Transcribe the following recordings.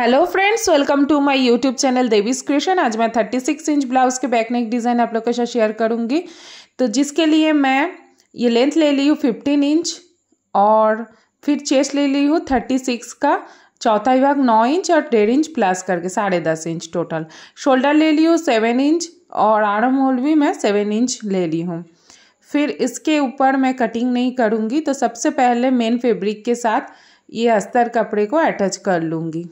hello friends welcome to my YouTube channel Devi's creation आज मैं 36 inch blouse के back neck design आप लोग के साथ शेयर करूंगी तो जिसके लिए मैं ये लेंथ ले ली हूँ 15 इंच और फिर चेस्ट ले ली हूँ 36 का चौथा विभाग 9 इंच और डेढ़ इंच प्लस करके साढ़े दस इंच टोटल शोल्डर ले ली हूँ सेवन इंच और आर्म होल भी मैं सेवन इंच ले ली हूँ फिर इसके ऊपर मैं कटिंग नहीं करूँगी तो सबसे पहले मेन फेब्रिक के साथ ये अस्तर कपड़े को अटैच कर लूँगी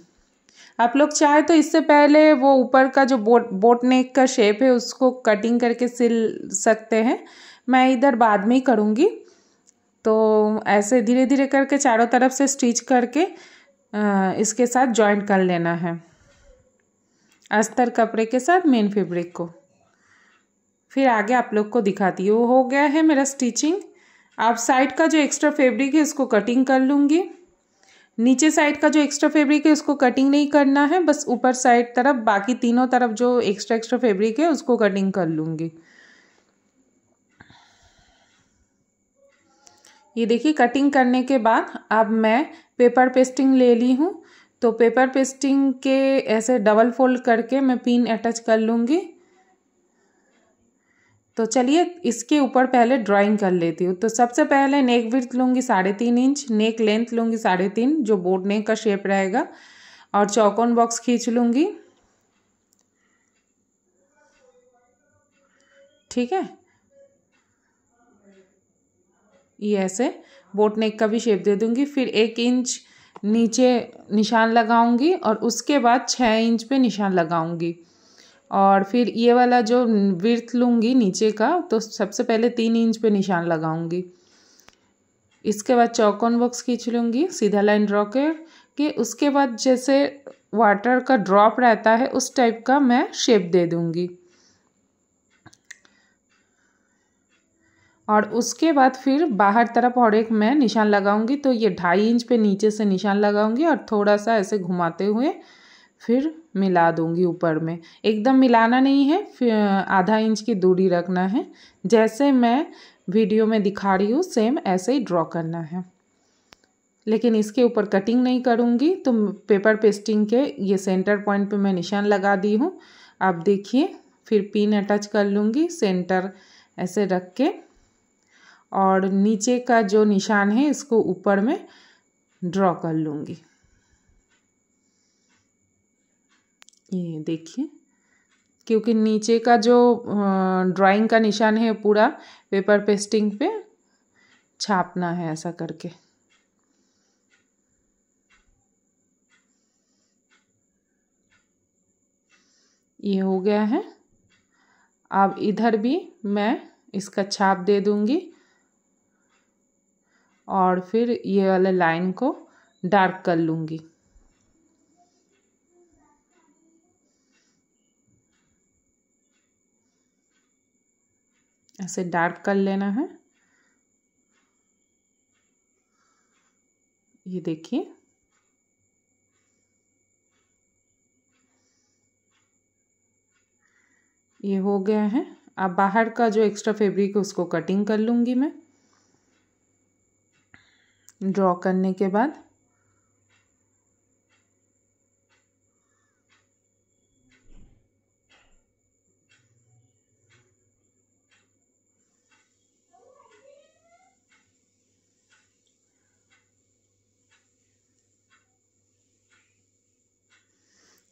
आप लोग चाहे तो इससे पहले वो ऊपर का जो बोट बोट नेक का शेप है उसको कटिंग करके सिल सकते हैं मैं इधर बाद में ही करूँगी तो ऐसे धीरे धीरे करके चारों तरफ से स्टिच करके इसके साथ जॉइंट कर लेना है अस्तर कपड़े के साथ मेन फैब्रिक को फिर आगे आप लोग को दिखाती हूँ हो गया है मेरा स्टिचिंग आप साइड का जो एक्स्ट्रा फैब्रिक है इसको कटिंग कर लूँगी नीचे साइड का जो एक्स्ट्रा फैब्रिक है उसको कटिंग नहीं करना है बस ऊपर साइड तरफ बाकी तीनों तरफ जो एक्स्ट्रा एक्स्ट्रा फैब्रिक है उसको कटिंग कर लूँगी ये देखिए कटिंग करने के बाद अब मैं पेपर पेस्टिंग ले ली हूँ तो पेपर पेस्टिंग के ऐसे डबल फोल्ड करके मैं पिन अटैच कर लूँगी तो चलिए इसके ऊपर पहले ड्राइंग कर लेती हूँ तो सबसे पहले नेक विथ लूँगी साढ़े तीन इंच नेक लेंथ लूँगी साढ़े तीन जो बोर्ड नेक का शेप रहेगा और चौकोन बॉक्स खींच लूँगी ठीक है ये ऐसे बोट नेक का भी शेप दे दूँगी फिर एक इंच नीचे निशान लगाऊंगी और उसके बाद छः इंच पे निशान लगाऊंगी और फिर ये वाला जो विर्थ लूँगी नीचे का तो सबसे पहले तीन इंच पे निशान लगाऊंगी इसके बाद चौकोन बॉक्स खींच लूँगी सीधा लाइन ड्रॉ कर के उसके बाद जैसे वाटर का ड्रॉप रहता है उस टाइप का मैं शेप दे दूँगी और उसके बाद फिर बाहर तरफ और एक मैं निशान लगाऊंगी तो ये ढाई इंच पे नीचे से निशान लगाऊंगी और थोड़ा सा ऐसे घुमाते हुए फिर मिला दूंगी ऊपर में एकदम मिलाना नहीं है आधा इंच की दूरी रखना है जैसे मैं वीडियो में दिखा रही हूँ सेम ऐसे ही ड्रॉ करना है लेकिन इसके ऊपर कटिंग नहीं करूँगी तो पेपर पेस्टिंग के ये सेंटर पॉइंट पे मैं निशान लगा दी हूँ आप देखिए फिर पिन अटैच कर लूँगी सेंटर ऐसे रख के और नीचे का जो निशान है इसको ऊपर में ड्रॉ कर लूँगी ये देखिए क्योंकि नीचे का जो ड्राइंग का निशान है पूरा पेपर पेस्टिंग पे छापना है ऐसा करके ये हो गया है अब इधर भी मैं इसका छाप दे दूंगी और फिर ये वाले लाइन को डार्क कर लूँगी ऐसे डार्क कर लेना है ये देखिए ये हो गया है अब बाहर का जो एक्स्ट्रा फैब्रिक है उसको कटिंग कर लूँगी मैं ड्रॉ करने के बाद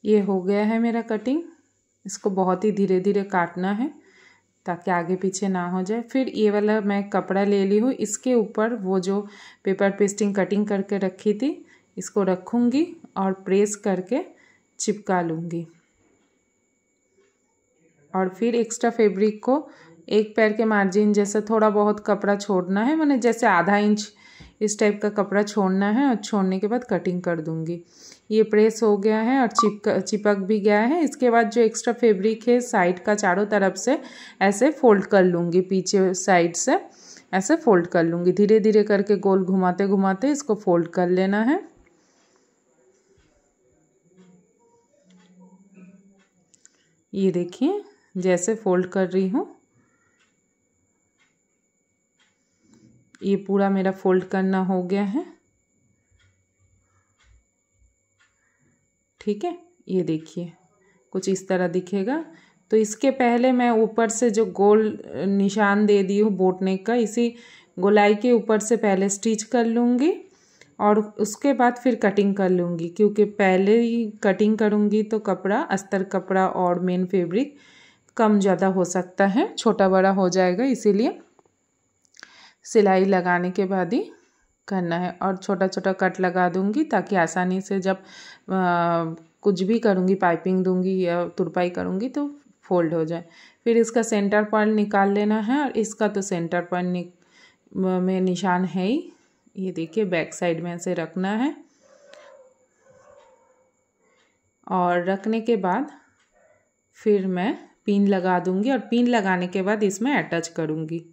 ये हो गया है मेरा कटिंग इसको बहुत ही धीरे धीरे काटना है ताकि आगे पीछे ना हो जाए फिर ये वाला मैं कपड़ा ले ली हूँ इसके ऊपर वो जो पेपर पेस्टिंग कटिंग करके रखी थी इसको रखूँगी और प्रेस करके चिपका लूँगी और फिर एक्स्ट्रा फैब्रिक को एक पैर के मार्जिन जैसे थोड़ा बहुत कपड़ा छोड़ना है मैंने जैसे आधा इंच इस टाइप का कपड़ा छोड़ना है और छोड़ने के बाद कटिंग कर दूंगी ये प्रेस हो गया है और चिपक चिपक भी गया है इसके बाद जो एक्स्ट्रा फैब्रिक है साइड का चारों तरफ से ऐसे फोल्ड कर लूँगी पीछे साइड से ऐसे फोल्ड कर लूँगी धीरे धीरे करके गोल घुमाते घुमाते इसको फोल्ड कर लेना है ये देखिए जैसे फोल्ड कर रही हूँ ये पूरा मेरा फोल्ड करना हो गया है ठीक है ये देखिए कुछ इस तरह दिखेगा तो इसके पहले मैं ऊपर से जो गोल निशान दे दी हूँ बोटने का इसी गोलाई के ऊपर से पहले स्टिच कर लूँगी और उसके बाद फिर कटिंग कर लूँगी क्योंकि पहले ही कटिंग करूँगी तो कपड़ा अस्तर कपड़ा और मेन फैब्रिक कम ज़्यादा हो सकता है छोटा बड़ा हो जाएगा इसीलिए सिलाई लगाने के बाद ही करना है और छोटा छोटा कट लगा दूंगी ताकि आसानी से जब आ, कुछ भी करूँगी पाइपिंग दूंगी या तुरपाई करूँगी तो फोल्ड हो जाए फिर इसका सेंटर पॉइंट निकाल लेना है और इसका तो सेंटर पॉइंट में निशान है ही ये देखिए बैक साइड में से रखना है और रखने के बाद फिर मैं पिन लगा दूंगी और पिन लगाने के बाद इसमें अटैच करूंगी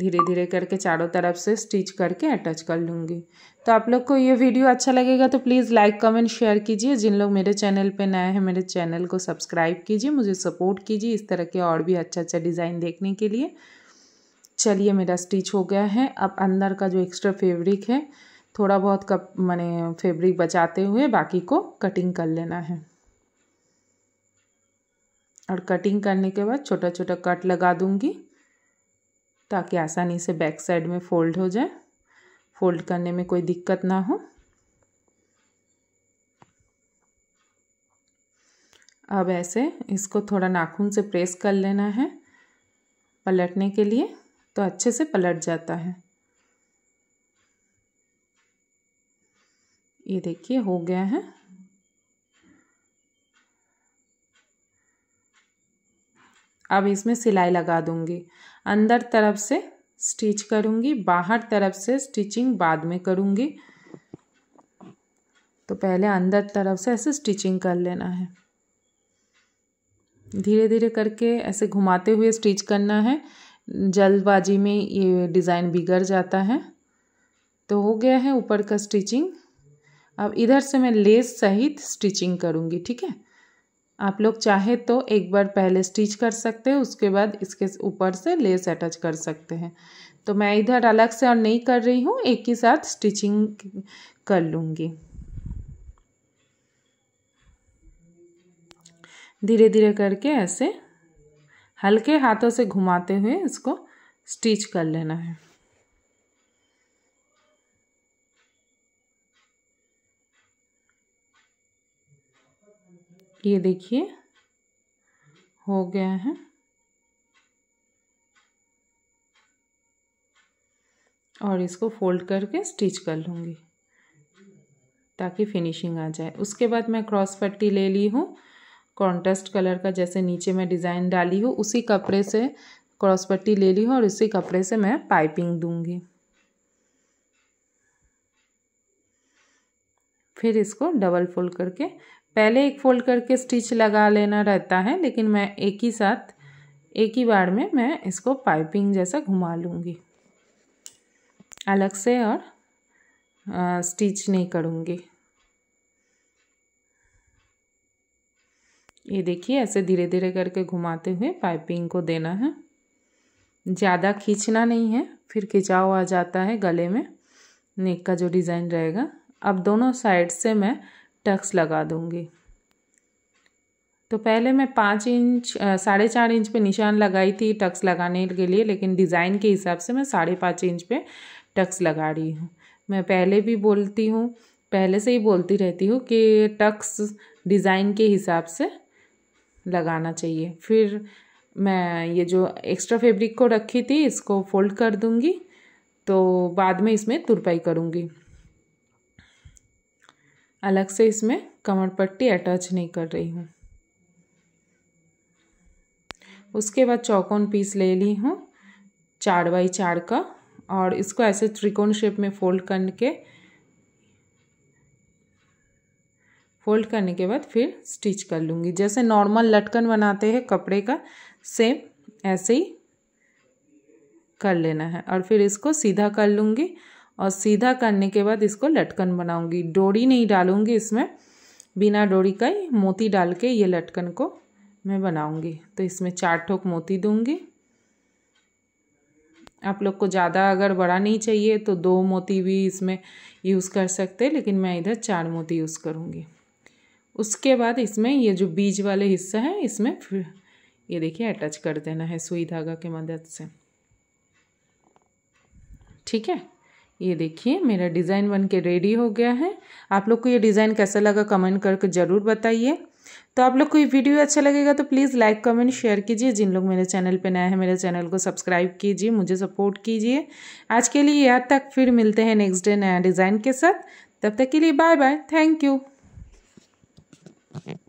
धीरे धीरे करके चारों तरफ से स्टिच करके अटैच कर लूँगी तो आप लोग को ये वीडियो अच्छा लगेगा तो प्लीज़ लाइक कमेंट शेयर कीजिए जिन लोग मेरे चैनल पे नए हैं मेरे चैनल को सब्सक्राइब कीजिए मुझे सपोर्ट कीजिए इस तरह के और भी अच्छा अच्छा डिज़ाइन देखने के लिए चलिए मेरा स्टिच हो गया है अब अंदर का जो एक्स्ट्रा फेब्रिक है थोड़ा बहुत कप मैंने फेब्रिक बचाते हुए बाकी को कटिंग कर लेना है और कटिंग करने के बाद छोटा छोटा कट लगा दूँगी ताकि आसानी से बैक साइड में फोल्ड हो जाए फोल्ड करने में कोई दिक्कत ना हो अब ऐसे इसको थोड़ा नाखून से प्रेस कर लेना है पलटने के लिए तो अच्छे से पलट जाता है ये देखिए हो गया है अब इसमें सिलाई लगा दूंगी अंदर तरफ से स्टिच करूँगी बाहर तरफ से स्टिचिंग बाद में करूँगी तो पहले अंदर तरफ से ऐसे स्टिचिंग कर लेना है धीरे धीरे करके ऐसे घुमाते हुए स्टिच करना है जल्दबाजी में ये डिज़ाइन बिगड़ जाता है तो हो गया है ऊपर का स्टिचिंग अब इधर से मैं लेस सहित स्टिचिंग करूंगी ठीक है आप लोग चाहे तो एक बार पहले स्टिच कर सकते हैं उसके बाद इसके ऊपर से लेस अटैच कर सकते हैं तो मैं इधर अलग से और नहीं कर रही हूँ एक ही साथ स्टिचिंग कर लूँगी धीरे धीरे करके ऐसे हल्के हाथों से घुमाते हुए इसको स्टिच कर लेना है ये देखिए हो गया है और इसको फोल्ड करके स्टिच कर लूँगी ताकि फिनिशिंग आ जाए उसके बाद मैं क्रॉस पट्टी ले ली हूँ कॉन्ट्रास्ट कलर का जैसे नीचे मैं डिज़ाइन डाली हूँ उसी कपड़े से क्रॉस पट्टी ले ली हूँ और उसी कपड़े से मैं पाइपिंग दूँगी फिर इसको डबल फोल्ड करके पहले एक फोल्ड करके स्टिच लगा लेना रहता है लेकिन मैं एक ही साथ एक ही बार में मैं इसको पाइपिंग जैसा घुमा लूँगी अलग से और आ, स्टिच नहीं करूँगी ये देखिए ऐसे धीरे धीरे करके घुमाते हुए पाइपिंग को देना है ज़्यादा खींचना नहीं है फिर खिंचाव आ जाता है गले में नेक का जो डिज़ाइन रहेगा अब दोनों साइड से मैं टक्स लगा दूँगी तो पहले मैं पाँच इंच साढ़े चार इंच पे निशान लगाई थी टक्स लगाने के लिए लेकिन डिज़ाइन के हिसाब से मैं साढ़े पाँच इंच पे टक्स लगा रही हूँ मैं पहले भी बोलती हूँ पहले से ही बोलती रहती हूँ कि टक्स डिज़ाइन के हिसाब से लगाना चाहिए फिर मैं ये जो एक्स्ट्रा फैब्रिक को रखी थी इसको फोल्ड कर दूँगी तो बाद में इसमें तुरपाई करूँगी अलग से इसमें कमर पट्टी अटैच नहीं कर रही हूँ उसके बाद चौकोन पीस ले ली हूँ चार बाई चार का और इसको ऐसे त्रिकोण शेप में फोल्ड करके फोल्ड करने के बाद फिर स्टिच कर लूँगी जैसे नॉर्मल लटकन बनाते हैं कपड़े का सेम ऐसे ही कर लेना है और फिर इसको सीधा कर लूँगी और सीधा करने के बाद इसको लटकन बनाऊंगी डोरी नहीं डालूंगी इसमें बिना डोरी का ही मोती डाल के ये लटकन को मैं बनाऊंगी तो इसमें चार ठोक मोती दूंगी आप लोग को ज़्यादा अगर बड़ा नहीं चाहिए तो दो मोती भी इसमें यूज़ कर सकते हैं लेकिन मैं इधर चार मोती यूज़ करूँगी उसके बाद इसमें ये जो बीज वाले हिस्सा है इसमें फिर ये देखिए अटैच कर देना है सुई धागा के मदद से ठीक है ये देखिए मेरा डिज़ाइन बन के रेडी हो गया है आप लोग को ये डिज़ाइन कैसा लगा कमेंट करके ज़रूर बताइए तो आप लोग को ये वीडियो अच्छा लगेगा तो प्लीज़ लाइक कमेंट शेयर कीजिए जिन लोग मेरे चैनल पे नए हैं मेरे चैनल को सब्सक्राइब कीजिए मुझे सपोर्ट कीजिए आज के लिए यहाँ तक फिर मिलते हैं नेक्स्ट डे नया डिज़ाइन के साथ तब तक के लिए बाय बाय थैंक यू